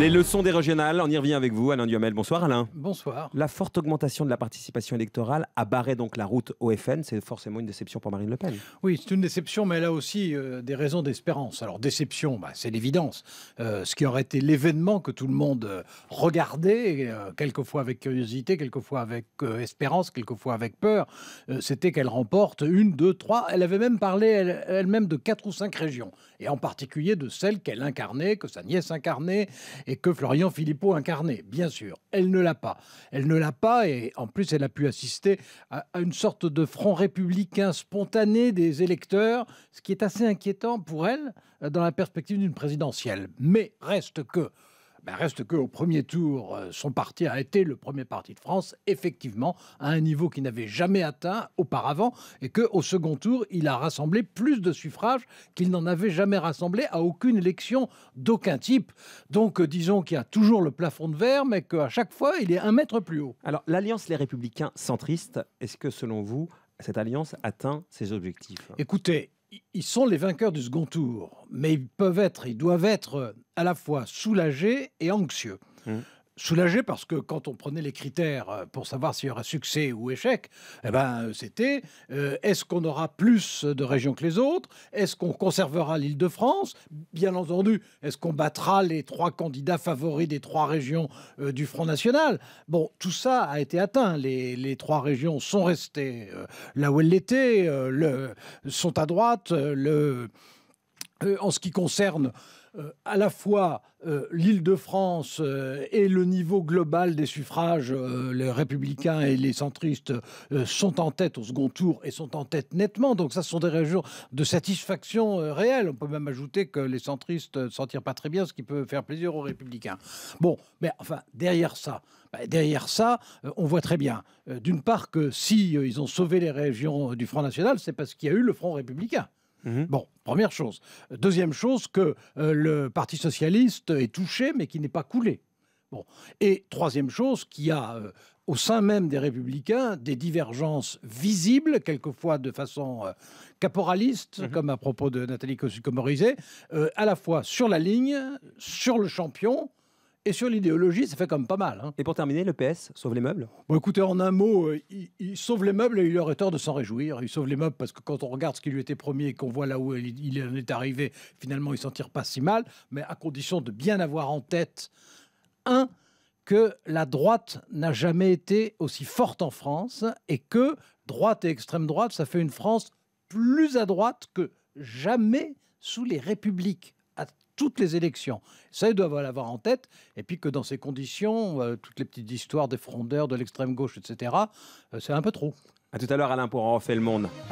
Les leçons des régionales, on y revient avec vous, Alain Duhamel. Bonsoir Alain. Bonsoir. La forte augmentation de la participation électorale a barré donc la route au FN. C'est forcément une déception pour Marine Le Pen. Oui, c'est une déception, mais elle a aussi euh, des raisons d'espérance. Alors déception, bah, c'est l'évidence. Euh, ce qui aurait été l'événement que tout le monde euh, regardait, quelquefois avec curiosité, quelquefois avec espérance, quelquefois avec peur, c'était qu'elle remporte une, deux, trois. Elle avait même parlé elle-même de quatre ou cinq régions, et en particulier de celles qu'elle incarnait, que sa nièce incarnait et que Florian Philippot incarnait, bien sûr. Elle ne l'a pas. Elle ne l'a pas et en plus elle a pu assister à, à une sorte de front républicain spontané des électeurs, ce qui est assez inquiétant pour elle euh, dans la perspective d'une présidentielle. Mais reste que ben, reste qu'au premier tour, euh, son parti a été le premier parti de France, effectivement, à un niveau qu'il n'avait jamais atteint auparavant, et que au second tour, il a rassemblé plus de suffrages qu'il n'en avait jamais rassemblé à aucune élection d'aucun type. Donc euh, disons qu'il y a toujours le plafond de verre, mais qu'à chaque fois, il est un mètre plus haut. Alors l'Alliance Les Républicains centristes, est-ce que selon vous, cette alliance atteint ses objectifs Écoutez, ils sont les vainqueurs du second tour mais ils peuvent être, ils doivent être euh, à la fois soulagés et anxieux. Mmh. Soulagés parce que quand on prenait les critères euh, pour savoir s'il y aura succès ou échec, eh ben, euh, c'était est-ce qu'on aura plus de régions que les autres Est-ce qu'on conservera l'île de France Bien entendu, est-ce qu'on battra les trois candidats favoris des trois régions du Front National Bon, tout ça a été atteint. Les, trois régions sont restées là où elles l'étaient, le, sont à droite, le euh, en ce qui concerne euh, à la fois euh, l'Île-de-France et le niveau global des suffrages, les républicains et les centristes sont en tête au second tour et sont en tête nettement. Donc ça, sont des régions de satisfaction réelle. On peut même ajouter que les centristes ne s'en pas très bien, ce qui peut faire plaisir aux républicains. Bon, mais enfin, derrière ça, bah, derrière ça, on voit très bien, d'une part, que si ils ont sauvé les régions du Front National, c'est parce qu'il y a eu le Front républicain. Mhm. Bon, première chose. Deuxième chose, que euh, le Parti socialiste est touché, mais qui n'est pas coulé. Bon. Et troisième chose, qu'il y a euh, au sein même des républicains des divergences visibles, quelquefois de façon euh, caporaliste, mhm. comme à propos de Nathalie Kosciusko-Morizet, à la fois sur la ligne, sur le champion, et sur l'idéologie, ça fait comme pas mal. Hein. Et pour terminer, le PS sauve les meubles Bon, écoutez, en un mot, euh, il, sauve les meubles et il aurait tort de s'en réjouir. Il sauve les meubles parce que quand on regarde ce qui lui était promis et qu'on voit là où il, en est arrivé, finalement, il s'en tire pas si mal, mais à condition de bien avoir en tête, un, que la droite n'a jamais été aussi forte en France et que droite et extrême droite, ça fait une France plus à droite que jamais sous les républiques à toutes les élections. Ça, ils doivent l'avoir en tête. Et puis que dans ces conditions, euh, toutes les petites histoires des frondeurs, de l'extrême gauche, etc., euh, c'est un peu trop. À tout à l'heure, Alain, pour en refaire le monde.